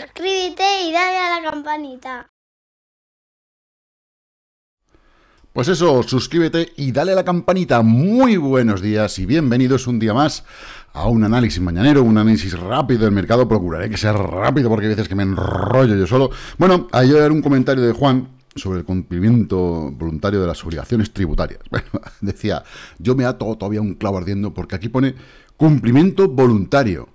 suscríbete y dale a la campanita. Pues eso, suscríbete y dale a la campanita. Muy buenos días y bienvenidos un día más a un análisis mañanero, un análisis rápido del mercado. Procuraré que sea rápido porque hay veces que me enrollo yo solo. Bueno, ayer era un comentario de Juan sobre el cumplimiento voluntario de las obligaciones tributarias. Bueno, decía, yo me ato todavía un clavo ardiendo porque aquí pone cumplimiento voluntario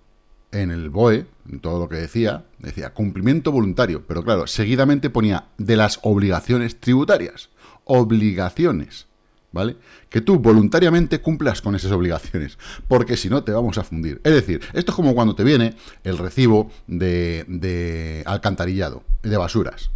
en el BOE, en todo lo que decía, decía cumplimiento voluntario, pero claro, seguidamente ponía de las obligaciones tributarias, obligaciones, ¿vale? Que tú voluntariamente cumplas con esas obligaciones, porque si no te vamos a fundir. Es decir, esto es como cuando te viene el recibo de, de alcantarillado, de basuras.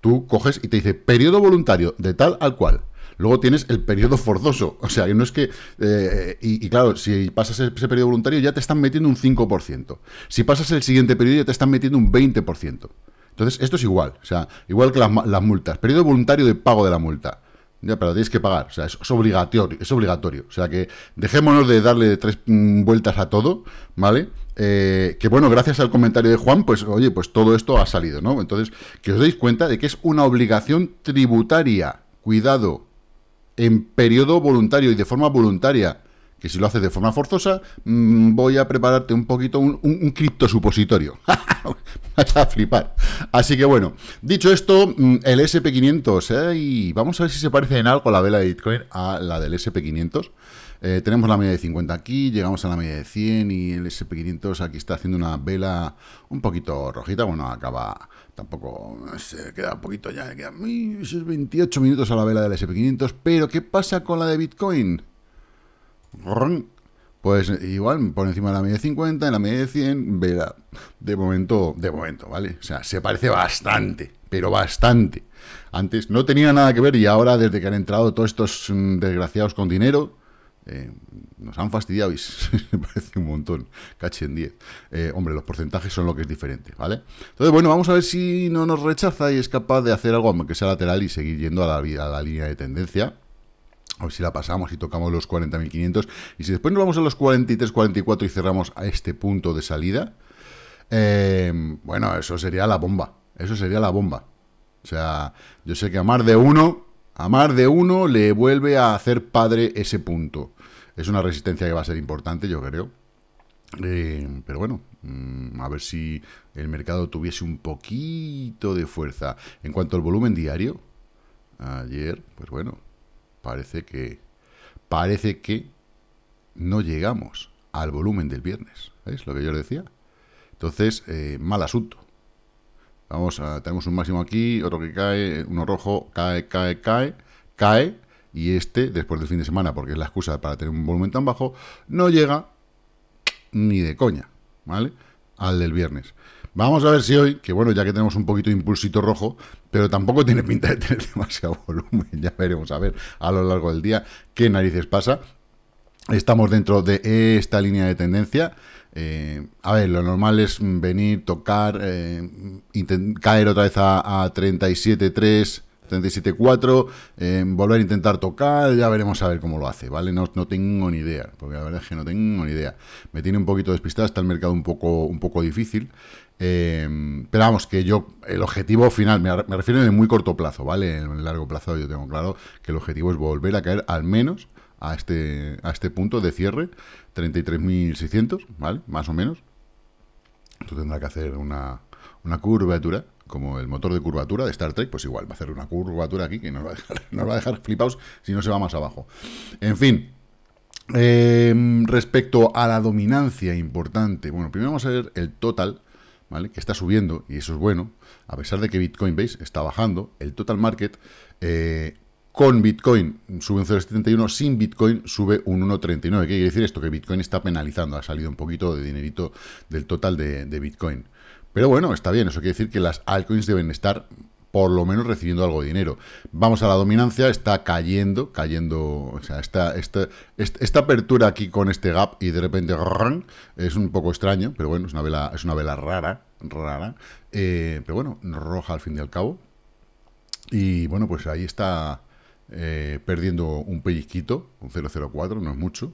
Tú coges y te dice periodo voluntario de tal al cual. Luego tienes el periodo forzoso. O sea, que no es que. Eh, y, claro, si pasas ese periodo voluntario, ya te están metiendo un 5%. Si pasas el siguiente periodo, ya te están metiendo un 20%. Entonces, esto es igual. O sea, igual que las, multas. Periodo voluntario de pago de la multa. Ya, pero tienes que pagar, o sea, es, obligatorio, es obligatorio. O sea que dejémonos de darle tres mm, vueltas a todo, ¿vale? Eh, que bueno, gracias al comentario de Juan, pues oye, pues todo esto ha salido, ¿no? Entonces, que os deis cuenta de que es una obligación tributaria, cuidado, en periodo voluntario y de forma voluntaria, que si lo haces de forma forzosa, mm, voy a prepararte un poquito un, un, un criptosupositorio. Vas a flipar. Así que bueno, dicho esto, mm, el SP500, ¿eh? y vamos a ver si se parece en algo la vela de Bitcoin a la del SP500. Eh, tenemos la media de 50 aquí, llegamos a la media de 100 y el SP500 aquí está haciendo una vela un poquito rojita. Bueno, acaba tampoco, se queda un poquito ya, queda 28 minutos a la vela del SP500. Pero, ¿qué pasa con la de Bitcoin? Pues igual, por encima de la media de 50, en la media de 100, vela. De momento, de momento, ¿vale? O sea, se parece bastante, pero bastante. Antes no tenía nada que ver y ahora, desde que han entrado todos estos mm, desgraciados con dinero, eh, nos han fastidiado y me parece un montón. caché en 10. Eh, hombre, los porcentajes son lo que es diferente, ¿vale? Entonces, bueno, vamos a ver si no nos rechaza y es capaz de hacer algo, aunque sea lateral, y seguir yendo a la, línea de tendencia. A ver si la pasamos y tocamos los 40.500. Y si después nos vamos a los 43, 44 y cerramos a este punto de salida, eh, bueno, eso sería la bomba. Eso sería la bomba. O sea, yo sé que a más de uno a más de uno le vuelve a hacer padre ese punto. Es una resistencia que va a ser importante, yo creo. Eh, pero bueno, mm, a ver si el mercado tuviese un poquito de fuerza. En cuanto al volumen diario, ayer, pues bueno, parece que parece que no llegamos al volumen del viernes. Es lo que yo os decía? Entonces, eh, mal asunto. Vamos, a, tenemos un máximo aquí, otro que cae, uno rojo, cae, cae, cae, cae. Y este, después del fin de semana, porque es la excusa para tener un volumen tan bajo, no llega ni de coña, ¿vale? Al del viernes. Vamos a ver si hoy, que bueno, ya que tenemos un poquito de impulsito rojo, pero tampoco tiene pinta de tener demasiado volumen, ya veremos a ver a lo largo del día qué narices pasa, Estamos dentro de esta línea de tendencia. Eh, a ver, lo normal es venir, tocar, eh, caer otra vez a, a 37.3, 37.4, eh, volver a intentar tocar, ya veremos a ver cómo lo hace, ¿vale? No, tengo ni idea, porque la verdad es que no tengo ni idea. Me tiene un poquito despistado, está el mercado un poco, un poco difícil. Eh, pero vamos, que yo, el objetivo final, me, me refiero en el muy corto plazo, ¿vale? En el largo plazo yo tengo claro que el objetivo es volver a caer al menos a este, a este punto de cierre, 33.600, ¿vale? Más o menos. Tú tendrás que hacer una, curvatura, como el motor de curvatura de Star Trek, pues igual, va a hacer una curvatura aquí que nos va a dejar, nos va a dejar flipados si no se va más abajo. En fin, em, respecto a la dominancia importante, bueno, primero vamos a ver el total, ¿vale? Que está subiendo, y eso es bueno, a pesar de que Bitcoin Base está bajando, el total market eh, con Bitcoin sube un 0,71, sin Bitcoin sube un 1,39. ¿Qué quiere decir esto? Que Bitcoin está penalizando, ha salido un poquito de dinerito del total de, Bitcoin. Pero bueno, está bien, eso quiere decir que las altcoins deben estar por lo menos recibiendo algo de dinero. Vamos a la dominancia, está cayendo, cayendo, o sea, esta, apertura aquí con este gap y de repente es un poco extraño, pero bueno, es una vela, es una vela rara, rara, pero bueno, roja al fin y al cabo. Y bueno, pues ahí está eh, perdiendo un pellizquito, un 004, no es mucho,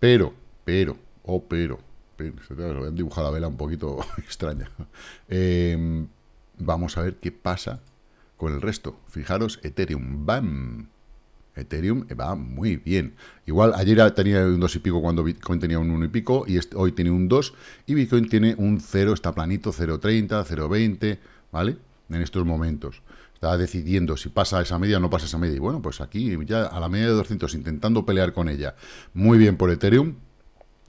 pero, pero, o oh, pero, se te han dibujado la vela un poquito extraña. Em, vamos a ver qué pasa con el resto. Fijaros, Ethereum, ¡bam! Ethereum eh, va muy bien. Igual ayer tenía un 2 y pico cuando Bitcoin tenía un 1 y pico y este, hoy tiene un 2 y Bitcoin tiene un 0, está planito, 0.30, 0.20, ¿vale? En estos momentos está decidiendo si pasa esa media o no pasa esa media. Y bueno, pues aquí ya a la media de 200 intentando pelear con ella. Muy bien por Ethereum.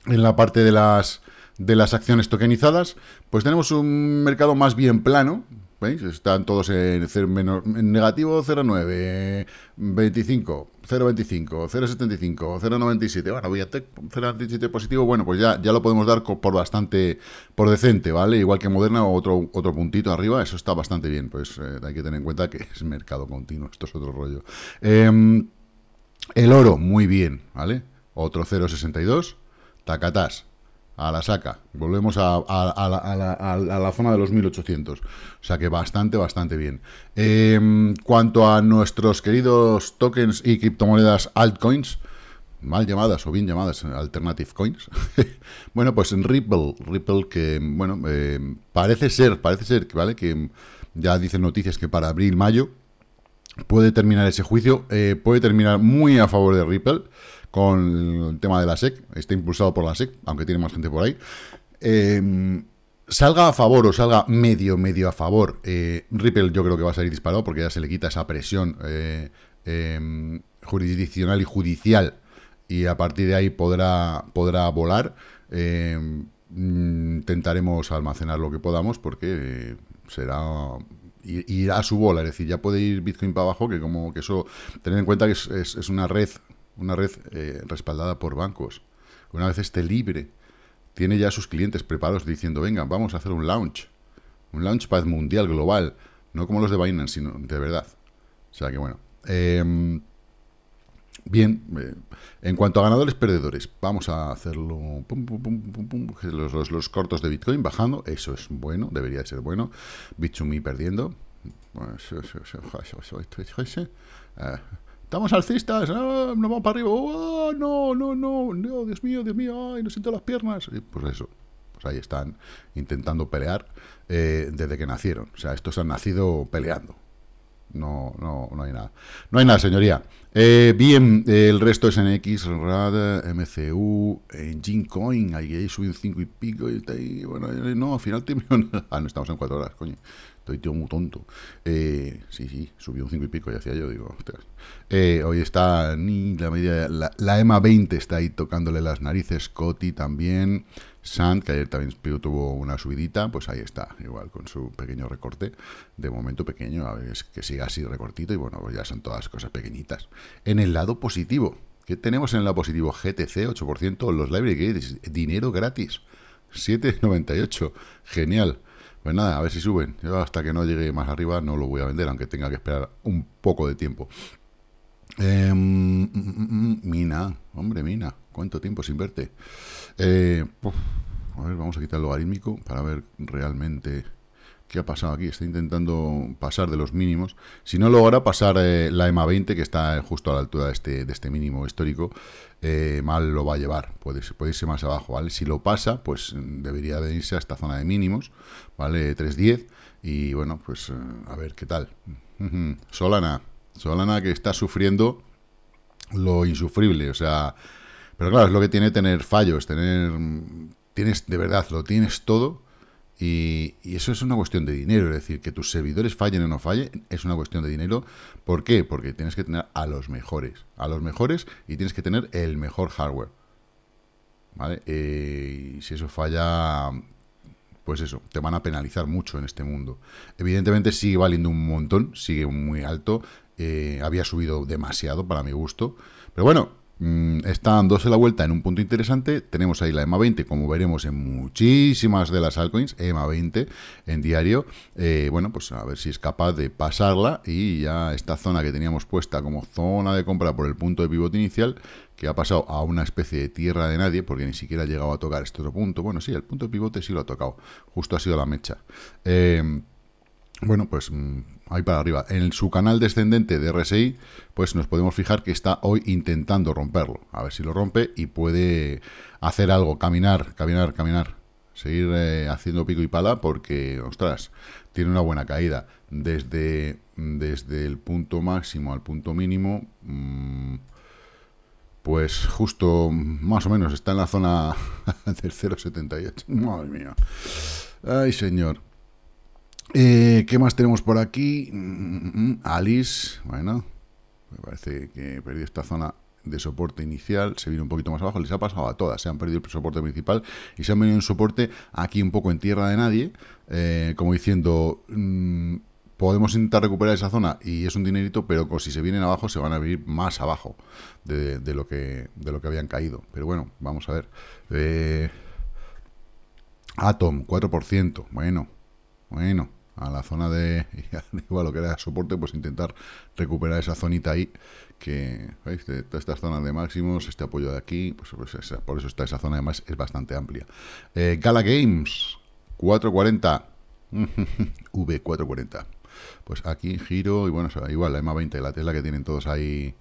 En la parte de las, de las acciones tokenizadas, pues tenemos un mercado más bien plano. ¿Veis? Están todos en, menos, en negativo 0,9, 25. 0,25, 0,75, 0,97. Bueno, voy a 0,97 positivo. Bueno, pues ya, ya lo podemos dar por bastante, por decente, ¿vale? Igual que Moderna, otro, otro puntito arriba. Eso está bastante bien. Pues eh, hay que tener en cuenta que es mercado continuo. Esto es otro rollo. Em, el oro, muy bien, ¿vale? Otro 0,62. Tacatás a la saca. Volvemos a, la, zona de los 1800. O sea que bastante, bastante bien. en em, cuanto a nuestros queridos tokens y criptomonedas altcoins, mal llamadas o bien llamadas alternative coins, bueno, pues en Ripple, Ripple que, bueno, em, parece ser, parece ser, que ¿vale? Que ya dicen noticias que para abril, mayo, puede terminar ese juicio, eh, puede terminar muy a favor de Ripple con el tema de la SEC, está impulsado por la SEC, aunque tiene más gente por ahí, em, salga a favor o salga medio, medio a favor, eh, Ripple yo creo que va a salir disparado porque ya se le quita esa presión eh, em, jurisdiccional y judicial y a partir de ahí podrá, podrá volar. Em, intentaremos almacenar lo que podamos porque eh, será ...irá a su bola, es decir, ya puede ir Bitcoin para abajo, que como que eso, tener en cuenta que es una red una red respaldada por bancos, una vez esté libre, tiene ya sus clientes preparados diciendo, venga, vamos a hacer un launch, un launchpad mundial, global, no como los de Binance, sino de verdad. O sea que bueno. bien, en cuanto a ganadores, perdedores, vamos a hacerlo, los, cortos de Bitcoin bajando, eso es bueno, debería ser bueno, Bitsumi perdiendo, Estamos alcistas, ah, nos vamos para arriba, oh, ah, no, no, no, Dios mío, Dios mío, ay, no siento las piernas. pues eso, pues ahí están intentando pelear eh, desde que nacieron. O sea, estos han nacido peleando. No, no, no hay nada. No hay nada, señoría. Eh, bien, eh, el resto es NX, RAD, MCU, eh, Gincoin, ahí, ahí un 5 y pico, y bueno, eh, no, al final terminó. ah, no, estamos en 4 horas, coño. Estoy tío muy tonto. Eh, sí, sí, subió un 5 y pico, y hacía yo, digo, eh, hoy está ni la media. La, la, EMA 20 está ahí tocándole las narices. Coti también. Sand, que ayer también tuvo una subidita, pues ahí está, igual con su pequeño recorte, de momento pequeño, a ver, es que siga así recortito y bueno, pues ya son todas cosas pequeñitas. En el lado positivo, ¿qué tenemos en el lado positivo? GTC 8%, los library gates, dinero gratis, 7,98, genial. Pues nada, a ver si suben. hasta que no llegue más arriba no lo voy a vender, aunque tenga que esperar un poco de tiempo. Em, mina, hombre, Mina, ¿cuánto tiempo sin verte? Eh, a ver, vamos a quitar el logarítmico para ver realmente ¿Qué ha pasado aquí? Está intentando pasar de los mínimos. Si no logra pasar eh, la EMA 20, que está justo a la altura de este, de este mínimo histórico, eh, mal lo va a llevar. Puede, puede, irse más abajo, ¿vale? Si lo pasa, pues mm, debería de irse a esta zona de mínimos, ¿vale? 3.10. Y bueno, pues eh, a ver qué tal. Solana. Solana que está sufriendo lo insufrible, o sea... Pero claro, es lo que tiene tener fallos, tener... Mm, tienes, de verdad, lo tienes todo y, eso es una cuestión de dinero, es decir, que tus servidores fallen o no fallen es una cuestión de dinero. ¿Por qué? Porque tienes que tener a los mejores, a los mejores y tienes que tener el mejor hardware. ¿Vale? Eh, y si eso falla, pues eso, te van a penalizar mucho en este mundo. Evidentemente sigue valiendo un montón, sigue muy alto, eh, había subido demasiado para mi gusto, pero bueno, Mm, está dándose la vuelta en un punto interesante. Tenemos ahí la EMA 20, como veremos en muchísimas de las altcoins, EMA 20 en diario. Eh, bueno, pues a ver si es capaz de pasarla y ya esta zona que teníamos puesta como zona de compra por el punto de pivote inicial, que ha pasado a una especie de tierra de nadie, porque ni siquiera ha llegado a tocar este otro punto. Bueno, sí, el punto de pivote sí lo ha tocado, justo ha sido la mecha. Eh, bueno, pues mm, ahí para arriba, en su canal descendente de RSI, pues nos podemos fijar que está hoy intentando romperlo. A ver si lo rompe y puede hacer algo, caminar, caminar, caminar. Seguir eh, haciendo pico y pala porque, ostras, tiene una buena caída. Desde, desde el punto máximo al punto mínimo, mm, pues justo más o menos está en la zona del 0,78. Madre mía. Ay, señor. Eh, ¿Qué más tenemos por aquí? Mm, mm, mm, Alice, bueno, me parece que perdió esta zona de soporte inicial, se vino un poquito más abajo, les ha pasado a todas, se han perdido el soporte principal y se han venido en soporte aquí un poco en tierra de nadie, eh, como diciendo, podemos intentar recuperar esa zona y es un dinerito, pero si se vienen abajo se van a venir más abajo de, lo, que, de lo que habían caído. Pero bueno, vamos a ver. Eh, Atom, 4%, bueno, bueno a la zona de, igual lo que era soporte, pues intentar recuperar esa zonita ahí, que, ¿veis? De todas estas zonas de máximos, este apoyo de aquí, pues, pues por eso está esa zona, además es bastante amplia. Eh, Gala Games, 440, V440. Pues aquí giro, y bueno, igual la m 20 y la Tesla que tienen todos ahí...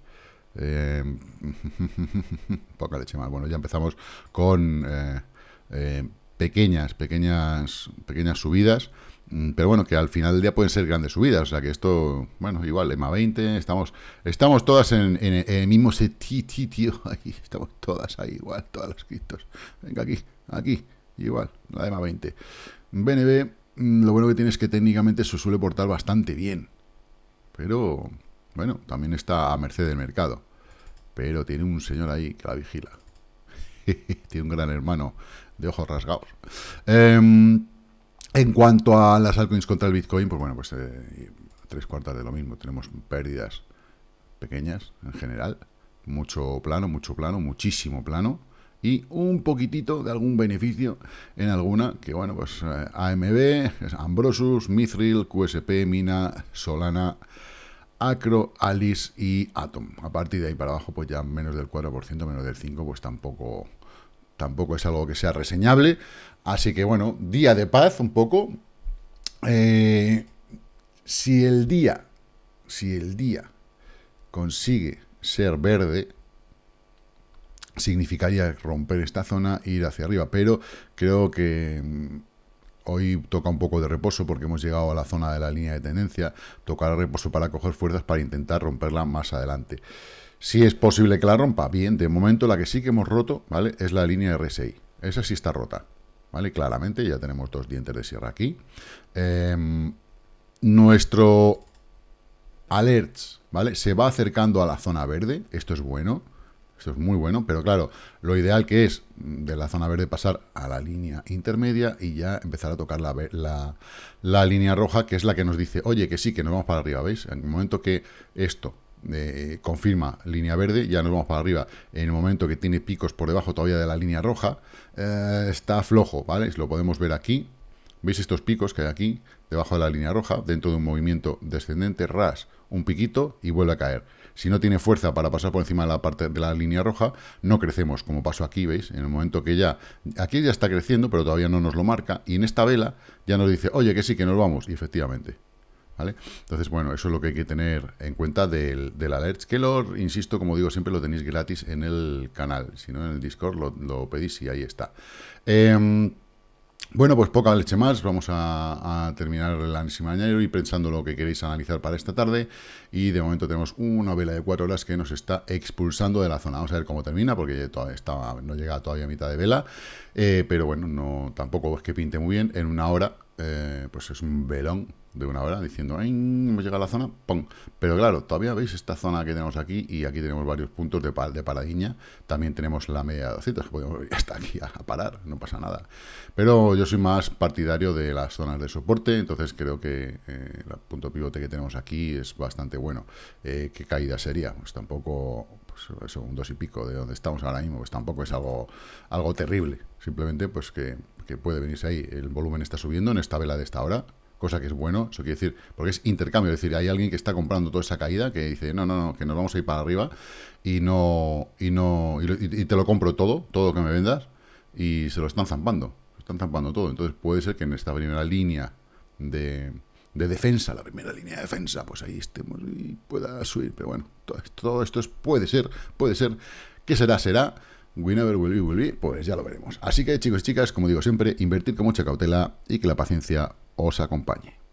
Eh, poca leche más. Bueno, ya empezamos con... Eh, pequeñas, pequeñas, pequeñas subidas, mm, pero bueno, que al final del día pueden ser grandes subidas, o sea que esto, bueno, igual, EMA 20, estamos, estamos todas en, el mismo sitio Aquí, estamos todas ahí igual, todas las criptos, venga aquí, aquí, igual, la EMA 20. BNB, lo bueno que tiene es que técnicamente se suele portar bastante bien, pero bueno, también está a merced del mercado, pero tiene un señor ahí que la vigila, tiene un gran hermano de ojos rasgados. Em, en cuanto a las altcoins contra el Bitcoin, pues bueno, pues eh, tres cuartas de lo mismo. Tenemos pérdidas pequeñas en general, mucho plano, mucho plano, muchísimo plano y un poquitito de algún beneficio en alguna, que bueno, pues eh, AMB, Ambrosus, Mithril, QSP, Mina, Solana, Acro, Alice y Atom. A partir de ahí para abajo, pues ya menos del 4%, menos del 5%, pues tampoco tampoco es algo que sea reseñable. Así que bueno, día de paz un poco. Eh, si el día, si el día consigue ser verde, significaría romper esta zona e ir hacia arriba. Pero creo que mm, hoy toca un poco de reposo porque hemos llegado a la zona de la línea de tendencia. Tocará reposo para coger fuerzas para intentar romperla más adelante. Si es posible que la rompa, bien, de momento la que sí que hemos roto, ¿vale? Es la línea RSI. Esa sí está rota, ¿vale? Claramente, ya tenemos dos dientes de sierra aquí. Em, nuestro alerts, ¿vale? Se va acercando a la zona verde, esto es bueno, esto es muy bueno, pero claro, lo ideal que es mm, de la zona verde pasar a la línea intermedia y ya empezar a tocar la, la, la línea roja, que es la que nos dice, oye, que sí, que nos vamos para arriba, ¿veis? En el momento que esto eh, confirma línea verde, ya nos vamos para arriba en el momento que tiene picos por debajo todavía de la línea roja, eh, está flojo, ¿vale? Lo podemos ver aquí, ¿veis estos picos que hay aquí, debajo de la línea roja, dentro de un movimiento descendente, ras, un piquito y vuelve a caer. Si no tiene fuerza para pasar por encima de la parte de la línea roja, no crecemos, como pasó aquí, ¿veis? En el momento que ya... Aquí ya está creciendo, pero todavía no nos lo marca, y en esta vela ya nos dice, oye, que sí, que nos vamos, y efectivamente, entonces, bueno, eso es lo que hay que tener en cuenta del, alert, que lo, insisto, como digo, siempre lo tenéis gratis en el canal, si no en el Discord lo, pedís y ahí está. Em, bueno, pues poca leche más, vamos a, terminar el análisis y pensando lo que queréis analizar para esta tarde y de momento tenemos una vela de cuatro horas que nos está expulsando de la zona, vamos a ver cómo termina porque todavía no llega todavía a mitad de vela, eh, pero bueno, no tampoco es que pinte muy bien, en una hora eh, pues es un velón de una hora diciendo, hemos llegado a la zona, ¡pum! Pero claro, todavía veis esta zona que tenemos aquí y aquí tenemos varios puntos de, de paradiña. También tenemos la media de que podemos ir hasta aquí a, parar, no pasa nada. Pero yo soy más partidario de las zonas de soporte, entonces creo que eh, el punto pivote que tenemos aquí es bastante bueno. Eh, ¿Qué caída sería? Pues tampoco pues, segundos y pico de donde estamos ahora mismo, pues tampoco es algo, algo terrible. Simplemente pues que, puede venirse ahí. El volumen está subiendo en esta vela de esta hora, cosa que es bueno, eso quiere decir, porque es intercambio, es decir, hay alguien que está comprando toda esa caída que dice, no, no, no, que nos vamos a ir para arriba y no, y no, y, te lo compro todo, todo lo que me vendas, y se lo están zampando, están zampando todo. Entonces puede ser que en esta primera línea de, de defensa, la primera línea de defensa, pues ahí estemos y pueda subir, pero bueno, todo esto puede ser, puede ser, ¿qué será? Será, whenever will be, will be, pues ya lo veremos. Así que chicos y chicas, como digo siempre, invertir con mucha cautela y que la paciencia os acompañe.